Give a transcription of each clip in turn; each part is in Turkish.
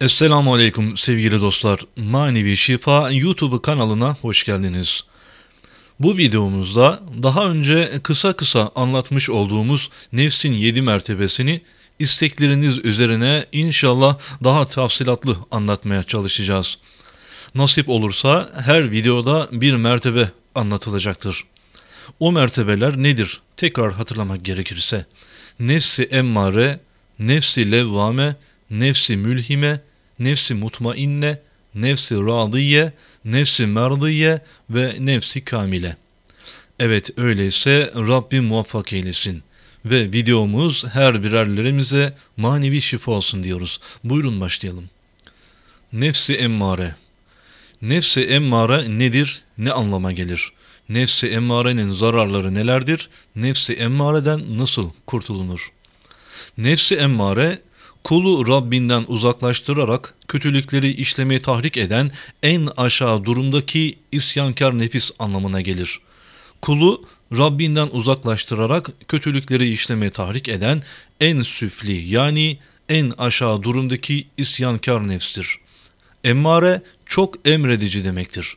Esselamu Aleyküm sevgili dostlar. Manevi Şifa YouTube kanalına hoş geldiniz. Bu videomuzda daha önce kısa kısa anlatmış olduğumuz nefsin 7 mertebesini istekleriniz üzerine inşallah daha tafsilatlı anlatmaya çalışacağız. Nasip olursa her videoda bir mertebe anlatılacaktır. O mertebeler nedir? Tekrar hatırlamak gerekirse. Nefsi emmare, nefsi levvame, nefsi mülhime, nefsi mutmainne, nefsi radiye, nefsi merdiye ve nefsi kamile. Evet öyleyse Rabbim muvaffak eylesin. Ve videomuz her birerlerimize manevi şifa olsun diyoruz. Buyurun başlayalım. Nefsi emmare. Nefsi emmare nedir, ne anlama gelir? Nefsi emmarenin zararları nelerdir? Nefsi emmareden nasıl kurtulunur? Nefsi emmare kulu Rabbinden uzaklaştırarak kötülükleri işlemeye tahrik eden en aşağı durumdaki isyankar nefis anlamına gelir. Kulu Rabbinden uzaklaştırarak kötülükleri işlemeye tahrik eden en süfli yani en aşağı durumdaki isyankar nefstir. Emmare çok emredici demektir.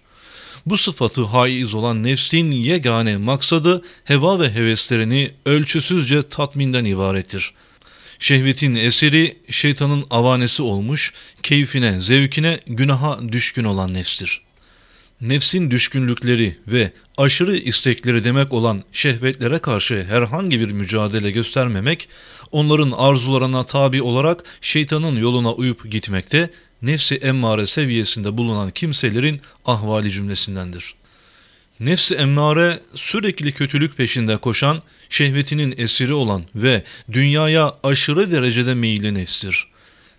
Bu sıfatı haiz olan nefsin yegane maksadı heva ve heveslerini ölçüsüzce tatminden ibarettir.'' Şehvetin eseri şeytanın avanesi olmuş, keyfine, zevkine, günaha düşkün olan nefstir. Nefsin düşkünlükleri ve aşırı istekleri demek olan şehvetlere karşı herhangi bir mücadele göstermemek, onların arzularına tabi olarak şeytanın yoluna uyup gitmekte, nefsi emmare seviyesinde bulunan kimselerin ahvali cümlesindendir. Nefsi emmare sürekli kötülük peşinde koşan, şehvetinin esiri olan ve dünyaya aşırı derecede meyilli meyillenesidir.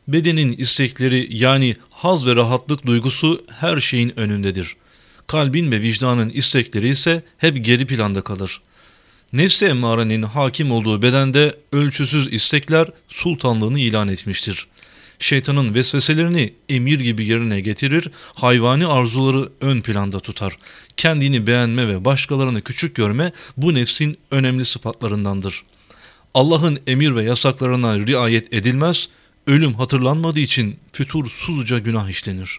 Bedenin istekleri yani haz ve rahatlık duygusu her şeyin önündedir. Kalbin ve vicdanın istekleri ise hep geri planda kalır. Nefsi emmarenin hakim olduğu bedende ölçüsüz istekler sultanlığını ilan etmiştir şeytanın vesveselerini emir gibi yerine getirir, hayvani arzuları ön planda tutar. Kendini beğenme ve başkalarını küçük görme bu nefsin önemli sıfatlarındandır. Allah'ın emir ve yasaklarına riayet edilmez, ölüm hatırlanmadığı için fütursuzca günah işlenir.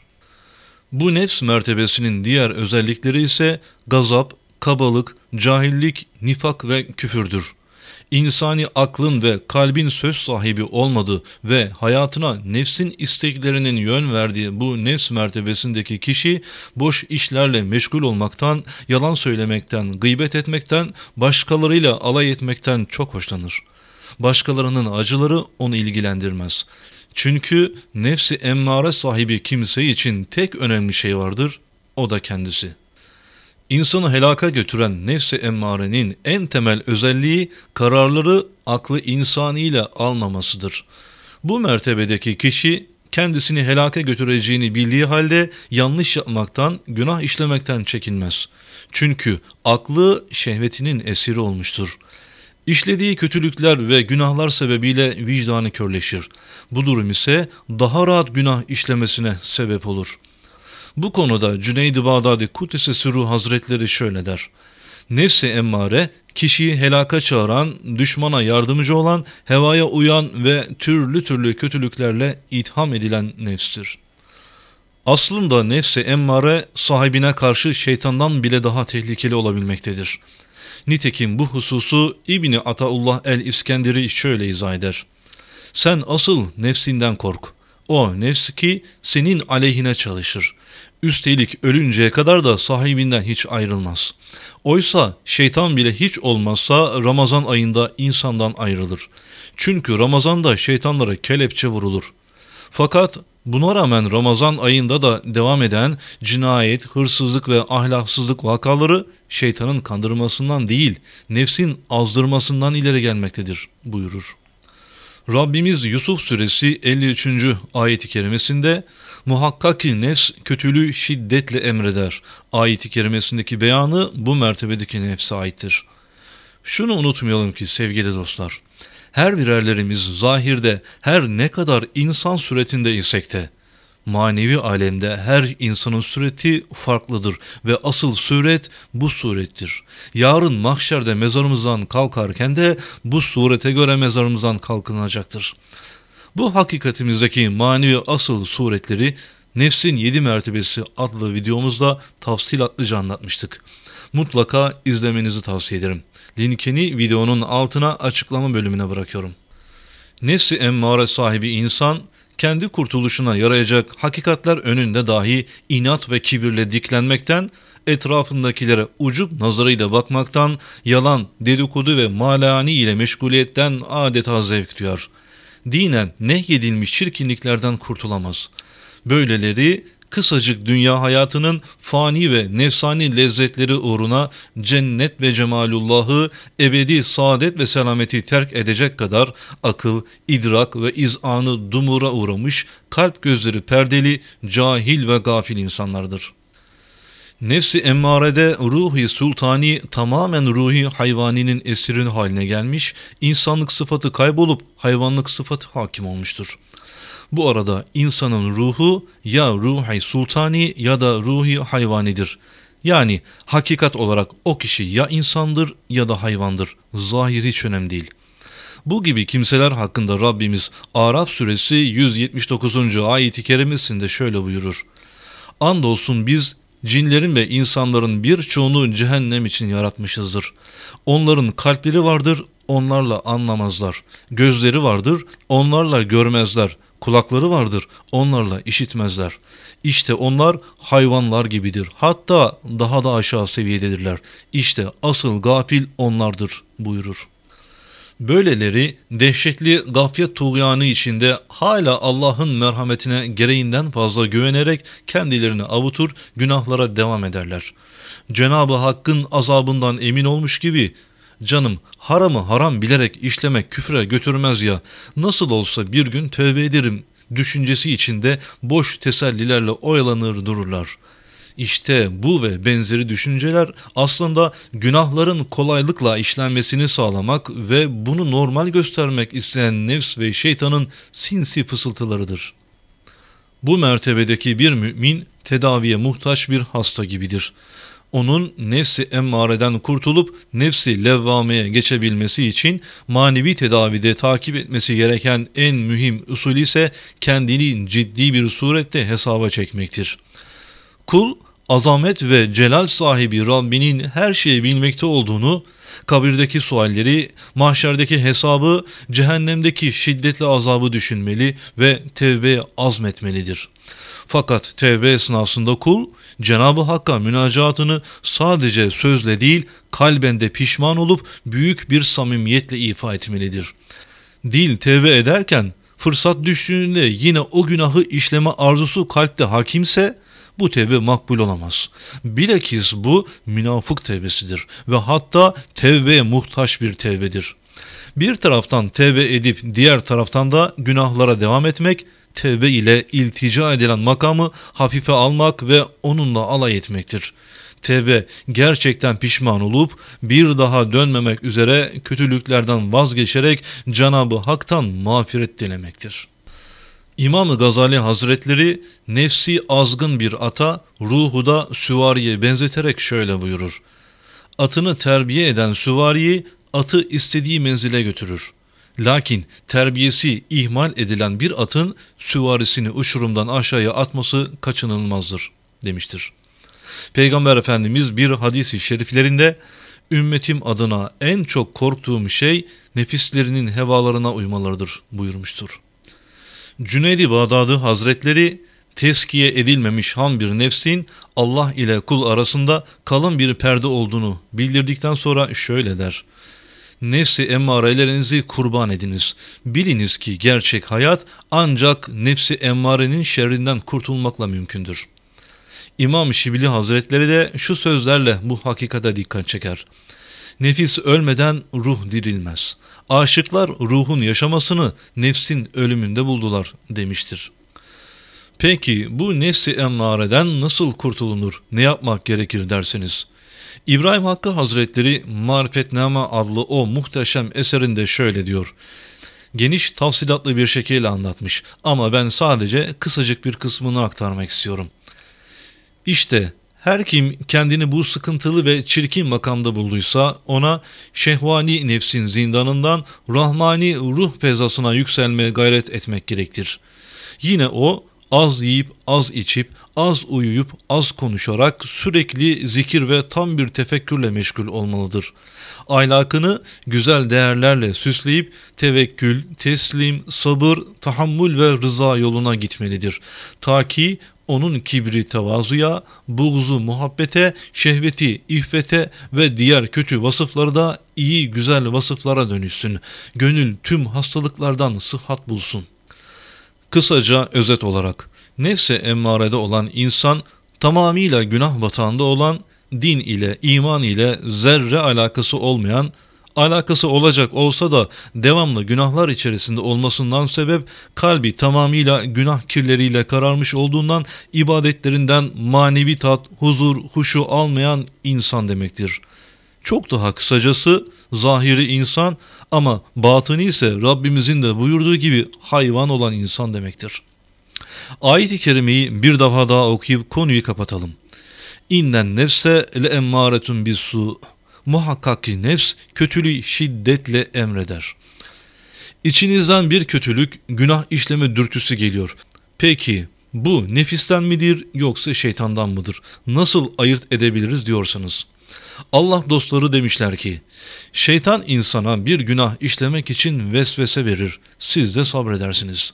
Bu nefs mertebesinin diğer özellikleri ise gazap, kabalık, cahillik, nifak ve küfürdür.'' insani aklın ve kalbin söz sahibi olmadığı ve hayatına nefsin isteklerinin yön verdiği bu nefs mertebesindeki kişi boş işlerle meşgul olmaktan, yalan söylemekten, gıybet etmekten, başkalarıyla alay etmekten çok hoşlanır. Başkalarının acıları onu ilgilendirmez. Çünkü nefsi emmare sahibi kimse için tek önemli şey vardır, o da kendisi.'' İnsanı helaka götüren nefsi emmarenin en temel özelliği kararları aklı insaniyle almamasıdır. Bu mertebedeki kişi kendisini helaka götüreceğini bildiği halde yanlış yapmaktan, günah işlemekten çekinmez. Çünkü aklı şehvetinin esiri olmuştur. İşlediği kötülükler ve günahlar sebebiyle vicdanı körleşir. Bu durum ise daha rahat günah işlemesine sebep olur.'' Bu konuda Cüneyd-i Bağdadi Kudüs'e sürü hazretleri şöyle der. Nefsi emmare kişiyi helaka çağıran, düşmana yardımcı olan, hevaya uyan ve türlü türlü kötülüklerle itham edilen nefstir. Aslında nefse emmare sahibine karşı şeytandan bile daha tehlikeli olabilmektedir. Nitekim bu hususu İbni Ataullah el-İskenderi şöyle izah eder. Sen asıl nefsinden kork. O nefs ki senin aleyhine çalışır. Üstelik ölünceye kadar da sahibinden hiç ayrılmaz. Oysa şeytan bile hiç olmazsa Ramazan ayında insandan ayrılır. Çünkü Ramazan'da şeytanlara kelepçe vurulur. Fakat Buna rağmen Ramazan ayında da devam eden cinayet, hırsızlık ve ahlaksızlık vakaları şeytanın kandırmasından değil, nefsin azdırmasından ileri gelmektedir buyurur. Rabbimiz Yusuf suresi 53. Ayet-i kerimesinde muhakkak ki nefs kötülüğü şiddetle emreder. Ayet-i kerimesindeki beyanı bu mertebedeki nefse aittir. Şunu unutmayalım ki sevgili dostlar, her birerlerimiz zahirde her ne kadar insan suretinde isek de manevi alemde her insanın sureti farklıdır ve asıl suret bu surettir. Yarın mahşerde mezarımızdan kalkarken de bu surete göre mezarımızdan kalkınacaktır. Bu hakikatimizdeki manevi asıl suretleri Nefsin 7 Mertebesi adlı videomuzda tafsilatlıca anlatmıştık. Mutlaka izlemenizi tavsiye ederim. Linkini videonun altına açıklama bölümüne bırakıyorum. Nefsi emmare sahibi insan kendi kurtuluşuna yarayacak hakikatler önünde dahi inat ve kibirle diklenmekten, etrafındakilere ucup nazarıyla bakmaktan, yalan, dedikodu ve malani ile meşguliyetten adeta zevk duyar. Dinen nehyedilmiş çirkinliklerden kurtulamaz. Böyleleri kısacık dünya hayatının fani ve nefsani lezzetleri uğruna cennet ve cemalullahı ebedi saadet ve selameti terk edecek kadar akıl, idrak ve izanı dumura uğramış, kalp gözleri perdeli, cahil ve gafil insanlardır.'' Nefsi emmarede ruhi sultani tamamen ruhi hayvaninin esirin haline gelmiş, insanlık sıfatı kaybolup hayvanlık sıfatı hakim olmuştur.'' Bu arada insanın ruhu ya ruhi sultani ya da ruhi hayvanidir. Yani hakikat olarak o kişi ya insandır ya da hayvandır. Zahir hiç önemli değil. Bu gibi kimseler hakkında Rabbimiz Araf suresi 179. ayeti kerimesinde şöyle buyurur. Andolsun biz cinlerin ve insanların birçoğunu cehennem için yaratmışızdır. Onların kalpleri vardır, onlarla anlamazlar. Gözleri vardır, onlarla görmezler. Kulakları vardır, onlarla işitmezler. İşte onlar hayvanlar gibidir. Hatta daha da aşağı seviyededirler. İşte asıl gafil onlardır buyurur. Böyleleri dehşetli gaflet tuğyanı içinde hala Allah'ın merhametine gereğinden fazla güvenerek kendilerini avutur, günahlara devam ederler. Cenab-ı Hakk'ın azabından emin olmuş gibi Canım haramı haram bilerek işlemek küfre götürmez ya. Nasıl olsa bir gün tövbe ederim düşüncesi içinde boş tesellilerle oyalanır dururlar. İşte bu ve benzeri düşünceler aslında günahların kolaylıkla işlenmesini sağlamak ve bunu normal göstermek isteyen nefs ve şeytanın sinsi fısıltılarıdır. Bu mertebedeki bir mümin tedaviye muhtaç bir hasta gibidir onun nefsi emmareden kurtulup nefsi levvameye geçebilmesi için manevi tedavide takip etmesi gereken en mühim usul ise kendini ciddi bir surette hesaba çekmektir. Kul azamet ve celal sahibi Rabbinin her şeyi bilmekte olduğunu, kabirdeki sualleri, mahşerdeki hesabı, cehennemdeki şiddetli azabı düşünmeli ve tevbeye azmetmelidir. Fakat tevbe esnasında kul Cenab-ı Hakk'a münacatını sadece sözle değil kalbende pişman olup büyük bir samimiyetle ifa etmelidir. Dil tevbe ederken fırsat düştüğünde yine o günahı işleme arzusu kalpte hakimse bu tevbe makbul olamaz. Bilakis bu münafık tevbesidir ve hatta tevbeye muhtaç bir tevbedir. Bir taraftan tevbe edip diğer taraftan da günahlara devam etmek tevbe ile iltica edilen makamı hafife almak ve onunla alay etmektir. Tevbe gerçekten pişman olup bir daha dönmemek üzere kötülüklerden vazgeçerek Cenabı Hak'tan mağfiret dilemektir. İmam Gazali Hazretleri nefsi azgın bir ata ruhu da süvariye benzeterek şöyle buyurur. Atını terbiye eden süvariyi atı istediği menzile götürür.'' Lakin terbiyesi ihmal edilen bir atın süvarisini uçurumdan aşağıya atması kaçınılmazdır demiştir. Peygamber Efendimiz bir hadisi şeriflerinde ümmetim adına en çok korktuğum şey nefislerinin hevalarına uymalarıdır buyurmuştur. Cüneydi Bağdadı Hazretleri teskiye edilmemiş ham bir nefsin Allah ile kul arasında kalın bir perde olduğunu bildirdikten sonra şöyle der nefsi emmarelerinizi kurban ediniz. Biliniz ki gerçek hayat ancak nefsi emmarenin şerrinden kurtulmakla mümkündür. İmam Şibli Hazretleri de şu sözlerle bu hakikate dikkat çeker. Nefis ölmeden ruh dirilmez. Aşıklar ruhun yaşamasını nefsin ölümünde buldular demiştir. Peki bu nefsi emmareden nasıl kurtulunur, ne yapmak gerekir dersiniz? İbrahim Hakkı Hazretleri Marifetname adlı o muhteşem eserinde şöyle diyor. Geniş tafsilatlı bir şekilde anlatmış ama ben sadece kısacık bir kısmını aktarmak istiyorum. İşte her kim kendini bu sıkıntılı ve çirkin makamda bulduysa ona şehvani nefsin zindanından rahmani ruh fezasına yükselmeye gayret etmek gerektir. Yine o az yiyip az içip, az uyuyup az konuşarak sürekli zikir ve tam bir tefekkürle meşgul olmalıdır. Aylakını güzel değerlerle süsleyip tevekkül, teslim, sabır, tahammül ve rıza yoluna gitmelidir. Ta ki onun kibri tevazuya, buğzu muhabbete, şehveti iffete ve diğer kötü vasıfları da iyi güzel vasıflara dönüşsün. Gönül tüm hastalıklardan sıhhat bulsun.'' Kısaca özet olarak nefse emmarede olan insan tamamıyla günah batağında olan din ile iman ile zerre alakası olmayan alakası olacak olsa da devamlı günahlar içerisinde olmasından sebep kalbi tamamıyla günah kirleriyle kararmış olduğundan ibadetlerinden manevi tat, huzur, huşu almayan insan demektir. Çok daha kısacası zahiri insan ama batını ise Rabbimizin de buyurduğu gibi hayvan olan insan demektir. Ayet-i Kerime'yi bir defa daha okuyup konuyu kapatalım. İnden nefse le emmaretun bir su. Muhakkak ki nefs kötülüğü şiddetle emreder. İçinizden bir kötülük, günah işleme dürtüsü geliyor. Peki bu nefisten midir yoksa şeytandan mıdır? Nasıl ayırt edebiliriz diyorsanız. Allah dostları demişler ki, şeytan insana bir günah işlemek için vesvese verir, siz de sabredersiniz.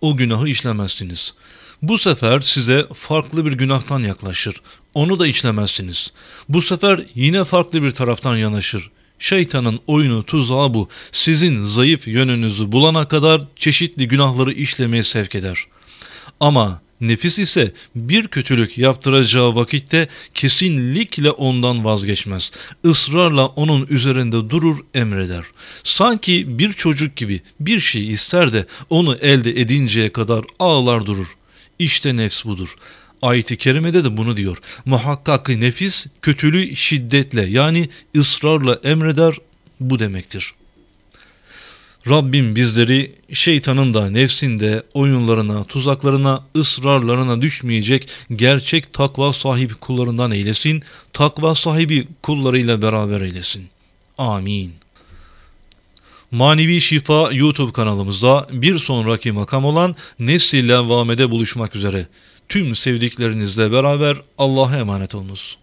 O günahı işlemezsiniz. Bu sefer size farklı bir günahtan yaklaşır, onu da işlemezsiniz. Bu sefer yine farklı bir taraftan yanaşır, Şeytanın oyunu tuzağı bu. Sizin zayıf yönünüzü bulana kadar çeşitli günahları işlemeye sevk eder. Ama Nefis ise bir kötülük yaptıracağı vakitte kesinlikle ondan vazgeçmez. Israrla onun üzerinde durur emreder. Sanki bir çocuk gibi bir şey ister de onu elde edinceye kadar ağlar durur. İşte nefs budur. Ayet-i Kerime'de de bunu diyor. Muhakkak nefis kötülüğü şiddetle yani ısrarla emreder bu demektir. Rabbim bizleri şeytanın da nefsinde oyunlarına, tuzaklarına, ısrarlarına düşmeyecek gerçek takva sahibi kullarından eylesin, takva sahibi kullarıyla beraber eylesin. Amin. Manevi Şifa YouTube kanalımızda bir sonraki makam olan Nesli Levvame'de buluşmak üzere. Tüm sevdiklerinizle beraber Allah'a emanet olunuz.